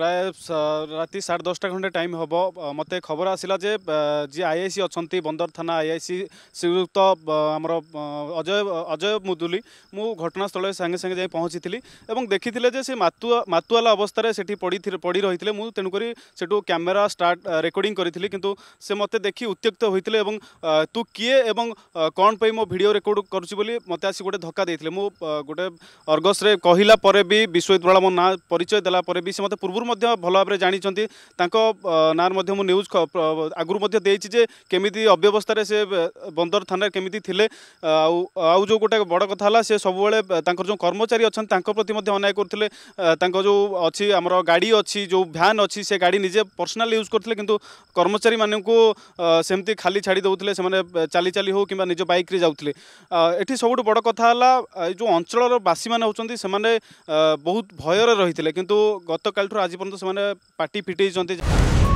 ପ୍ରାୟ ରାତି ସାଢ଼େ ଦଶଟା ଖଣ୍ଡେ ଟାଇମ୍ ହେବ ମୋତେ ଖବର ଆସିଲା ଯେ ଯିଏ ଆଇଆଇସି ଅଛନ୍ତି ବନ୍ଦର ଥାନା ଆଇଆଇସି ଶ୍ରୀଯୁକ୍ତ ଆମର ଅଜୟ ଅଜୟ ମୁଦୁଲି ମୁଁ ଘଟଣାସ୍ଥଳରେ ସାଙ୍ଗେ ସାଙ୍ଗେ ଯାଇ ପହଞ୍ଚିଥିଲି ଏବଂ ଦେଖିଥିଲେ ଯେ ସେ ମାତୁଆ ମାତୁଆଲା ଅବସ୍ଥାରେ ସେଠି ପଡ଼ିଥିଲେ ପଡ଼ି ରହିଥିଲେ ମୁଁ ତେଣୁକରି ସେଠୁ କ୍ୟାମେରା ଷ୍ଟାର୍ଟ ରେକର୍ଡ଼ିଂ କରିଥିଲି କିନ୍ତୁ ସେ ମୋତେ ଦେଖି ଉତ୍ତ୍ୟକ୍ତ ହୋଇଥିଲେ ଏବଂ ତୁ କିଏ ଏବଂ କ'ଣ ପାଇଁ ମୋ ଭିଡ଼ିଓ ରେକର୍ଡ଼ କରୁଛି ବୋଲି ମୋତେ ଆସି ଗୋଟେ ଧକ୍କା ଦେଇଥିଲେ ମୁଁ ଗୋଟେ ଅର୍ଗସରେ କହିଲା ପରେ ବି ବିଶ୍ୱଜିତ ବଳା ମୋ ନାଁ ପରିଚୟ ଦେଲା ପରେ ବି ସେ ମୋତେ ପୂର୍ବରୁ ମଧ୍ୟ ଭଲ ଭାବରେ ଜାଣିଛନ୍ତି ତାଙ୍କ ନାଁରେ ମଧ୍ୟ ମୁଁ ନ୍ୟୁଜ୍ ଆଗରୁ ମଧ୍ୟ ଦେଇଛି ଯେ କେମିତି ଅବ୍ୟବସ୍ଥାରେ ସେ ବନ୍ଦର ଥାନାରେ କେମିତି ଥିଲେ ଆଉ ଆଉ ଯେଉଁ ଗୋଟେ ବଡ଼ କଥା ହେଲା ସେ ସବୁବେଳେ ତାଙ୍କର ଯେଉଁ କର୍ମଚାରୀ ଅଛନ୍ତି ତାଙ୍କ ପ୍ରତି ମଧ୍ୟ ଅନ୍ୟାୟ କରୁଥିଲେ ତାଙ୍କ ଯେଉଁ ଅଛି ଆମର ଗାଡ଼ି ଅଛି ଯେଉଁ ଭ୍ୟାନ୍ ଅଛି ସେ ଗାଡ଼ି ନିଜେ ପର୍ସନାଲି ୟୁଜ୍ କରୁଥିଲେ କିନ୍ତୁ କର୍ମଚାରୀମାନଙ୍କୁ ସେମିତି ଖାଲି ଛାଡ଼ି ଦେଉଥିଲେ ସେମାନେ ଚାଲି ଚାଲି ହେଉ କିମ୍ବା ନିଜ ବାଇକ୍ରେ ଯାଉଥିଲେ ଏଠି ସବୁଠୁ ବଡ଼ କଥା ହେଲା ଏ ଯେଉଁ ଅଞ୍ଚଳର ବାସୀମାନେ ହେଉଛନ୍ତି ସେମାନେ ବହୁତ ଭୟରେ ରହିଥିଲେ କିନ୍ତୁ ଗତକାଲିଠାରୁ ଆଜି পর্যন্ত সে পাটি ফিটাইছেন